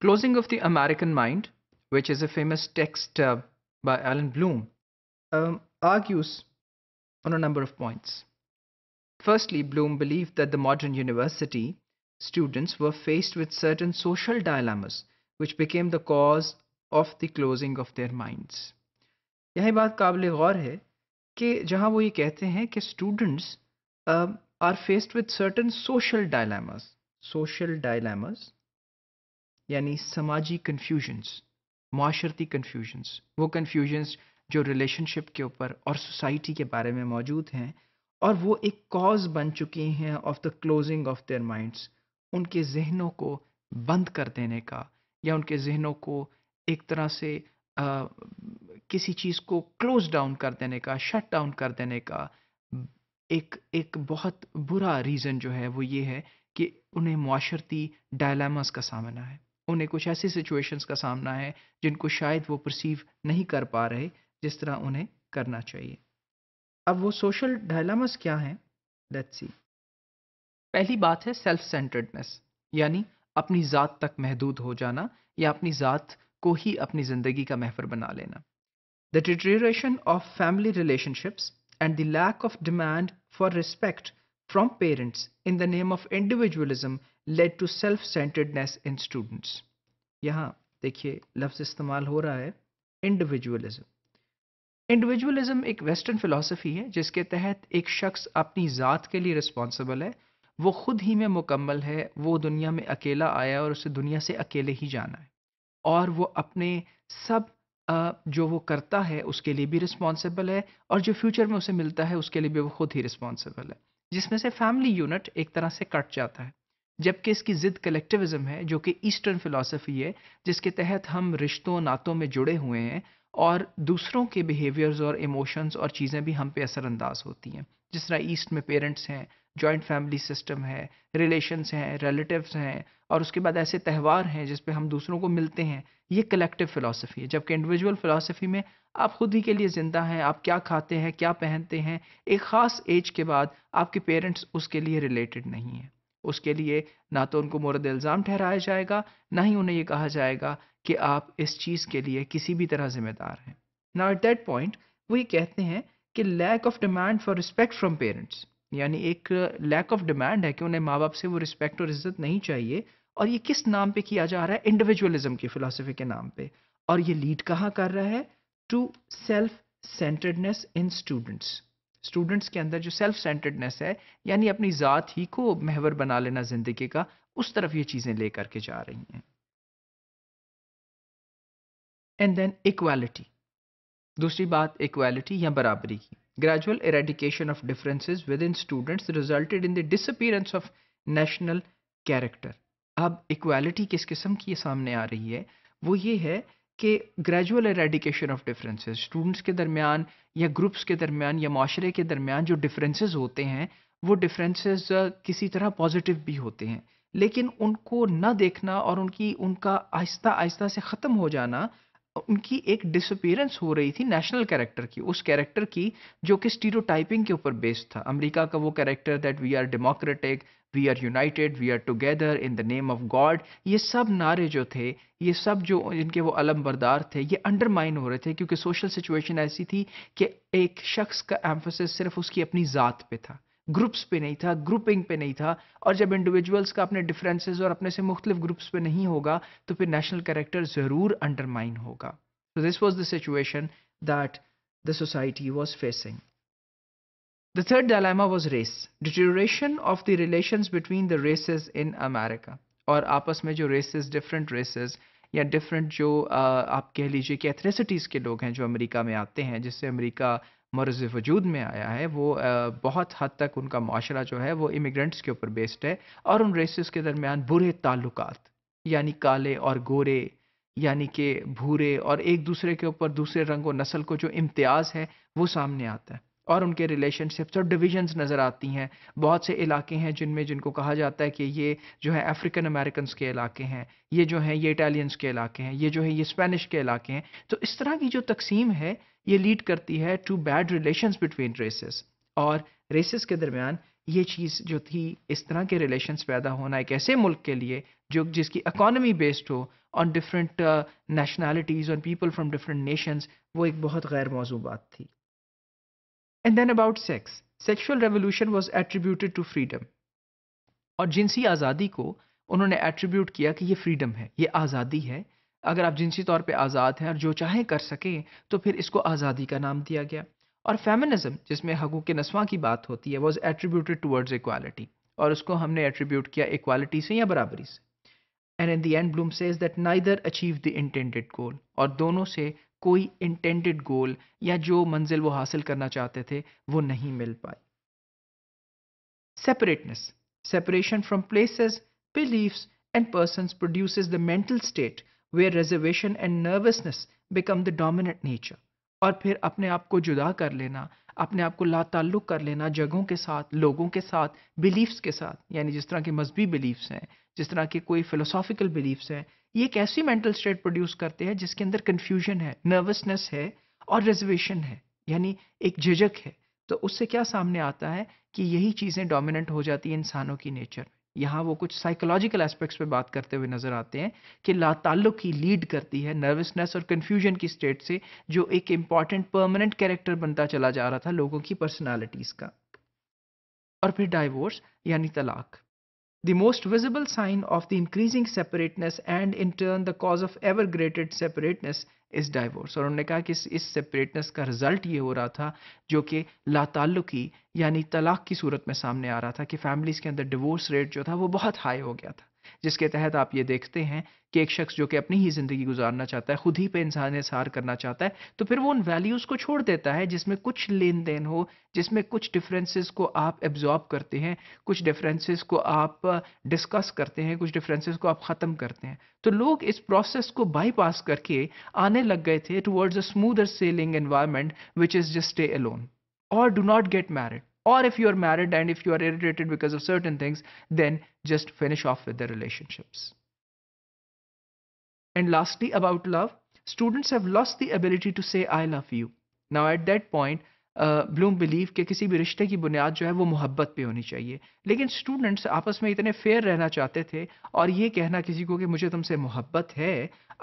Closing of the American Mind, which is a famous text uh, by Alan Bloom, um, argues on a number of points. Firstly, Bloom believed that the modern university students were faced with certain social dilemmas which became the cause of the closing of their minds. यह बात काबिल गौर है कि जहां वो ये कहते हैं कि students are faced with certain social यानी समाजी कन्फ्यूजन्स माशरती कन्फ्यूजन्स वो कन्फ्यूजन्स जो रिलेशनशिप के ऊपर और सोसाइटी के बारे में मौजूद हैं और वो एक कॉज बन चुकी हैं of the closing of their minds उनके जहनों को बंद कर देने का या उनके जहनों को एक तरह से आ, किसी चीज़ को क्लोज डाउन कर देने का शट डाउन कर देने का एक एक बहुत बुरा रीज़न जो है वो ये है कि उन्हें माशरती डायलामस का सामना है उन्हें कुछ ऐसी सिचुएशंस का सामना है जिनको शायद वो परसीव नहीं कर पा रहे जिस तरह उन्हें करना चाहिए अब वो सोशल डायलामस क्या हैं लेट्स सी पहली बात है सेल्फ सेंटर्डनेस यानी अपनी ज़ात तक महदूद हो जाना या अपनी ज़ात को ही अपनी ज़िंदगी का महफर बना लेना the deterioration of family relationships and the lack of demand for respect from parents in the name of individualism led to self centredness in students यहाँ देखिए लफ्ज़ इस्तेमाल हो रहा है इंडिविजुअलिज्म इंडिविजुअलिज्म एक वेस्टर्न फ़िलासफ़ी है जिसके तहत एक शख्स अपनी ज़ात के लिए रिस्पॉन्सिबल है वो ख़ुद ही में मुकम्मल है वो दुनिया में अकेला आया है और उसे दुनिया से अकेले ही जाना है और वो अपने सब जो वो करता है उसके लिए भी रिस्पॉन्सिबल है और जो फ्यूचर में उसे मिलता है उसके लिए भी वो खुद ही रिस्पॉन्सिबल है जिसमें से फैमिली यूनिट एक तरह से कट जाता है जबकि इसकी ज़िद कलेक्टिविज़म है जो कि ईस्टर्न फिलासफ़ी है जिसके तहत हम रिश्तों नातों में जुड़े हुए हैं और दूसरों के बिहेवियर्स और इमोशंस और चीज़ें भी हम पे असरअंदाज होती हैं जिस तरह ईस्ट में पेरेंट्स हैं जॉइंट फैमिली सिस्टम है रिलेशंस हैं रिलेटिव्स हैं और उसके बाद ऐसे त्यौहार हैं जिस हम दूसरों को मिलते हैं ये कलेक्टिव फ़िलासफ़ी है जबकि इंडिविजुअल फ़िलासफ़ी में आप खुद ही के लिए ज़िंदा हैं आप क्या खाते हैं क्या पहनते हैं एक ख़ास एज के बाद आपके पेरेंट्स उसके लिए रिलेटेड नहीं हैं उसके लिए ना तो उनको मोरद इल्ज़ाम ठहराया जाएगा ना ही उन्हें यह कहा जाएगा कि आप इस चीज़ के लिए किसी भी तरह जिम्मेदार हैं ना एट दैट पॉइंट वो ये कहते हैं कि lack of demand for respect from parents यानी एक लैक ऑफ डिमांड है कि उन्हें माँ बाप से वो रिस्पेक्ट और इज्जत नहीं चाहिए और ये किस नाम पे किया जा रहा है इंडिविजुअलिज्म की फ़िलासफ़ी के नाम पे और ये लीड कहाँ कर रहा है to self centredness in students students के अंदर जो सेल्फ सेंटर्डनेस है यानी अपनी ज़ात ही को महवर बना लेना ज़िंदगी का उस तरफ ये चीज़ें ले करके जा रही हैं एंड देन इक्वालिटी दूसरी बात इक्वालिटी या बराबरी की gradual of of within students resulted in the disappearance of national character अब इक्वालिटी किस किस्म की सामने आ रही है वो ये है कि gradual eradication of differences students के दरमियान या ग्रुप्स के दरमियान या माशरे के दरमियान जो डिफरेंसेस होते हैं वो डिफरेंसेस किसी तरह पॉजिटिव भी होते हैं लेकिन उनको ना देखना और उनकी उनका आहिस्ता आहिस्ता से ख़त्म हो जाना उनकी एक डिसअपियरेंस हो रही थी नेशनल कैरेक्टर की उस कैरेक्टर की जो कि स्टीरियोटाइपिंग के ऊपर बेस्ड था अमेरिका का वो character that we are democratic we are united we are together in the name of God ये सब नारे जो थे ये सब जो इनके वो अलम बरदार थे ये अंडरमाइन हो रहे थे क्योंकि सोशल सिचुएशन ऐसी थी कि एक शख्स का एम्फोसिस सिर्फ उसकी अपनी ज़ात पे था ग्रुप्स पे नहीं था ग्रुपिंग पे नहीं था और जब इंडिविजुअल्स का अपने डिफरेंसेस और अपने से मुख्तलिफ ग्रुप्स पे नहीं होगा तो फिर नेशनल करेक्टर ज़रूर अंडरमाइन होगा so this was the situation that the society was facing the third dilemma was race deterioration of the relation between the races in America और आपस में जो रेसेज डिफरेंट रेसेज या डिफरेंट जो ah, uh, आप कह लीजिए कि एथनेसिटीज़ के लोग हैं जो अमेरिका में आते हैं जिससे अमेरिका मर्ज वजूद में आया है वो बहुत हद तक उनका माशरा जो है वो इमिग्रेंट्स के ऊपर बेस्ड है और उन रेसिस के दरमियान बुरे ताल्लुक यानी काले और गोरे यानी कि भूरे और एक दूसरे के ऊपर दूसरे रंग और नस्ल को जो इम्तियाज़ है वो सामने आता है और उनके रिलेशनशिप्स और डिविजन्स नज़र आती हैं बहुत से इलाके हैं जिनमें जिनको कहा जाता है कि ये जो है अफ्रीकन अमेरिकन के इलाके हैं ये जो हैं ये इटालियंस के इलाके हैं ये जो है ये स्पेनिश के इलाके हैं तो इस तरह की जो तकसीम है ये लीड करती है to bad relation between races और रेसेस के दरमियान ये चीज़ जो थी इस तरह के रिलेशंस पैदा होना एक ऐसे मुल्क के लिए जो जिसकी इकानमी बेस्ड हो ऑन डिफरेंट नेशनैलिटीज़ और पीपल फ्राम डिफरेंट नेशंस वो एक बहुत गैर मौजू बात थी And then about sex. Sexual revolution was attributed to freedom और जिनसी आज़ादी को उन्होंने एट्रीब्यूट किया कि ये फ्रीडम है ये आज़ादी है अगर आप जिनसी तौर पे आज़ाद हैं और जो चाहें कर सकें तो फिर इसको आज़ादी का नाम दिया गया और फेमिनिज्म जिसमें हकूक नस्वा की बात होती है वॉज एट्रीब्यूटेड टूवर्ड्स इक्वालिटी और उसको हमने एट्रीब्यूट किया इक्वालिटी से या बराबरी से and in the end Bloom says that neither achieve the intended goal और दोनों से कोई इंटेंडेड गोल या जो मंजिल वो हासिल करना चाहते थे वो नहीं मिल पाई separateness separation from places belief and person produce the mental state where reservation and nervousness become the dominant nature और फिर अपने आप को जुदा कर लेना अपने आप को ला लाताल्लुक कर लेना जगहों के साथ लोगों के साथ बिलीफ्स के साथ यानी जिस तरह के मजहबी बिलीफ्स हैं जिस तरह के कोई फिलोसॉफिकल बिलीफ्स हैं ये एक ऐसी मेंटल स्टेट प्रोड्यूस करते हैं जिसके अंदर कन्फ्यूजन है नर्वसनेस है और रिजर्वेशन है यानी एक झिझक है तो उससे क्या सामने आता है कि यही चीज़ें डोमिनेंट हो जाती हैं इंसानों की नेचर यहाँ वो कुछ साइकोलॉजिकल एस्पेक्ट्स पे बात करते हुए नज़र आते हैं कि लाताल्लुक की लीड करती है नर्वसनेस और कन्फ्यूजन की स्टेट से जो एक इम्पॉर्टेंट परमानेंट कैरेक्टर बनता चला जा रहा था लोगों की पर्सनैलिटीज का और फिर डाइवोर्स यानी तलाक The most visible sign of the increasing separateness and in turn the cause of ever greater separateness is divorce और उन्होंने कहा कि इस इस separateness का रिजल्ट ये हो रहा था जो कि लाताल्लुकी यानी तलाक की सूरत में सामने आ रहा था कि families के अंदर divorce rate जो था वो बहुत high हो गया था जिसके तहत आप ये देखते हैं कि एक शख्स जो कि अपनी ही ज़िंदगी गुजारना चाहता है खुद ही पे इंसान इसार करना चाहता है तो फिर वो उन वैल्यूज़ को छोड़ देता है जिसमें कुछ लेन देन हो जिसमें कुछ डिफरेंसेस को आप एब्जॉर्ब करते हैं कुछ डिफरेंसेस को आप डिस्कस करते हैं कुछ डिफरेंसेस को आप ख़त्म करते हैं तो लोग इस प्रोसेस को बाईपास करके आने लग गए थे towards a smoother sailing environment which is just stay alone और do not get married or if you are married and if you are irritated because of certain things then just finish off with the relationships and lastly about love students have lost the ability to say i love you now at that point Bloom believe के किसी भी रिश्ते की बुनियाद जो है वो मोहब्बत पे होनी चाहिए लेकिन स्टूडेंट्स आपस में इतने फेयर रहना चाहते थे और ये कहना किसी को कि मुझे तुमसे मोहब्बत है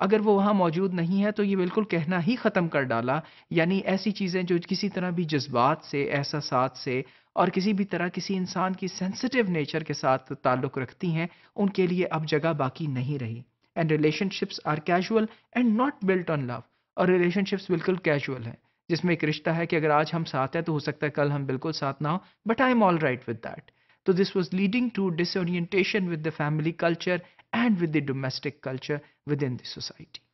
अगर वो वहाँ मौजूद नहीं है तो ये बिल्कुल कहना ही ख़त्म कर डाला यानी ऐसी चीज़ें जो किसी तरह भी जज्बात से एहसास से और किसी भी तरह किसी इंसान की सेंसिटिव नेचर के साथ ताल्लुक़ रखती हैं उनके लिए अब जगह बाकी नहीं रही and relationships are casual and not built on love और रिलेशनशिप्स बिल्कुल कैजुअल हैं जिसमें एक रिश्ता है कि अगर आज हम साथ हैं तो हो सकता है कल हम बिल्कुल साथ ना हो but I am all right with that तो this was leading to disorientation with the family culture and with the domestic culture within the society